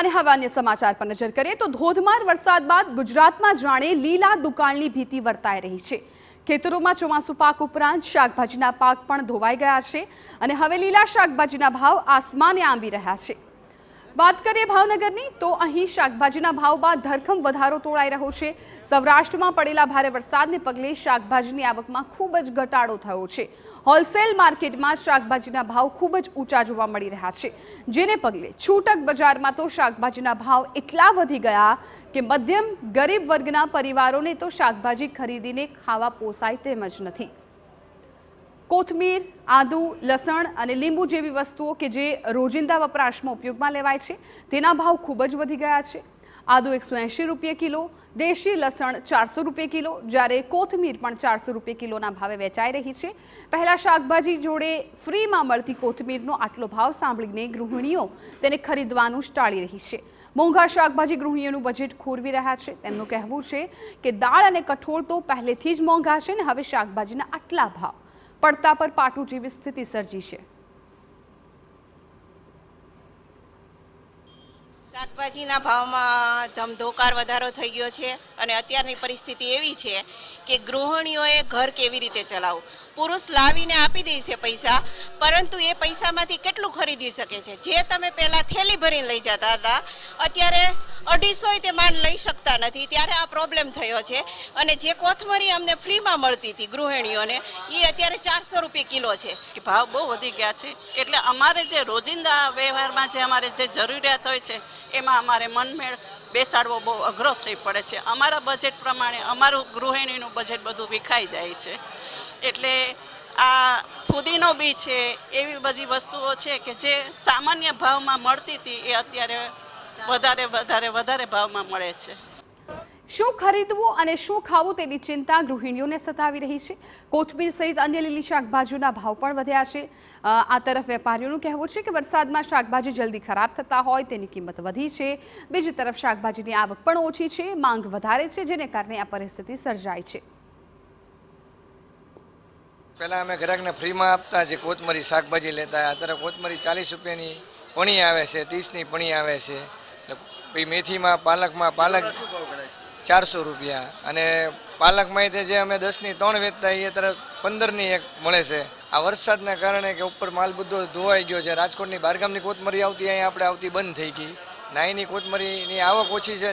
અને હવે અન્ય સમાચાર પર નજર કરીએ તો ધોધમાર વરસાદ બાદ ગુજરાતમાં જાણે લીલા દુકાળની ભીતિ વર્તાઈ રહી છે ખેતરોમાં ચોમાસુ પાક ઉપરાંત શાકભાજીના પાક પણ ધોવાઈ ગયા છે અને હવે લીલા શાકભાજીના ભાવ આસમાને આંબી રહ્યા છે વાત કરીએ ભાવનગરની તો અહીં શાકભાજીના ભાવમાં ધરખમ વધારો તોળાઈ રહ્યો છે સૌરાષ્ટ્રમાં પડેલા ભારે વરસાદને પગલે શાકભાજીની આવકમાં ખૂબ જ ઘટાડો થયો છે હોલસેલ માર્કેટમાં શાકભાજીના ભાવ ખૂબ જ ઊંચા જોવા મળી રહ્યા છે જેને પગલે છૂટક બજારમાં તો શાકભાજીના ભાવ એટલા વધી ગયા કે મધ્યમ ગરીબ વર્ગના પરિવારોને તો શાકભાજી ખરીદીને ખાવા પોસાય તેમ જ નથી કોથમીર આદુ લસણ અને લીંબુ જેવી વસ્તુઓ કે જે રોજિંદા વપરાશમાં ઉપયોગમાં લેવાય છે તેના ભાવ ખૂબ જ વધી ગયા છે આદુ એકસો એંશી રૂપિયા કિલો દેશી લસણ ચારસો રૂપિયે કિલો જ્યારે કોથમીર પણ ચારસો રૂપિયે કિલોના ભાવે વેચાઈ રહી છે પહેલાં શાકભાજી જોડે ફ્રીમાં મળતી કોથમીરનો આટલો ભાવ સાંભળીને ગૃહિણીઓ તેને ખરીદવાનું ટાળી રહી છે મોંઘા શાકભાજી ગૃહિણીઓનું બજેટ ખોરવી રહ્યા છે તેમનું કહેવું છે કે દાળ અને કઠોળ તો પહેલેથી જ મોંઘા છે ને હવે શાકભાજીના આટલા ભાવ પડતા પર પાટું જેવી સ્થિતિ સર્જી છે શાકભાજીના ભાવમાં ધમધોકાર વધારો થઈ ગયો છે અને અત્યારની પરિસ્થિતિ એવી છે કે ગૃહિણીઓએ ઘર કેવી રીતે ચલાવવું પુરુષ લાવીને આપી દે છે પૈસા પરંતુ એ પૈસામાંથી કેટલું ખરીદી શકે છે જે તમે પહેલાં થેલી ભરીને લઈ જતા હતા અત્યારે અઢીસોય તે માન લઈ શકતા નથી ત્યારે આ પ્રોબ્લેમ થયો છે અને જે કોથમરી અમને ફ્રીમાં મળતી હતી ગૃહિણીઓને એ અત્યારે ચારસો રૂપિયા કિલો છે કે ભાવ બહુ વધી ગયા છે એટલે અમારે જે રોજિંદા વ્યવહારમાં જે અમારે જે જરૂરિયાત હોય છે એમાં અમારે મનમેળ બેસાડવો બહુ અઘરો થઈ પડે છે અમારા બજેટ પ્રમાણે અમારું ગૃહિણીનું બજેટ બધું વિખાઈ જાય છે એટલે આ ફુદીનો બી છે એવી બધી વસ્તુઓ છે કે જે સામાન્ય ભાવમાં મળતી હતી એ અત્યારે વધારે વધારે વધારે ભાવમાં મળે છે શું ખરીદવું અને શું ખાવું તેની ચિંતા ગૃહિણીઓને સતાવી રહી છે કોથમીર સહિત અન્ય લીલી શાકભાજીના ભાવ પણ વધ્યા છે આ તરફ વેપારીઓનું કહેવું છે કે વરસાદમાં શાકભાજી જલ્દી ખરાબ થતા હોય તેની કિંમત વધી છે બીજી તરફ શાકભાજીની આવક પણ ઓછી છે માંગ વધારે છે જેને કારણે આ પરિસ્થિતિ સર્જાય છે પહેલાં અમે ગ્રાહકને ફ્રીમાં આપતા જે કોથમરી શાકભાજી લેતા અત્યારે કોથમરી ચાલીસ રૂપિયાની પણી આવે છે ત્રીસની પણી આવે છે મેથીમાં પાલકમાં પાલક ચારસો રૂપિયા અને પાલક માહિતી જે અમે દસની ત્રણ વેચતા એ તરફ પંદરની એક મળે છે આ વરસાદના કારણે કે ઉપર માલ બધો ધોવાઈ ગયો છે રાજકોટની બહારગામની કોથમરી આવતી અહીંયા આપણે આવતી બંધ થઈ ગઈ નાઈની કોથમરીની આવક ઓછી છે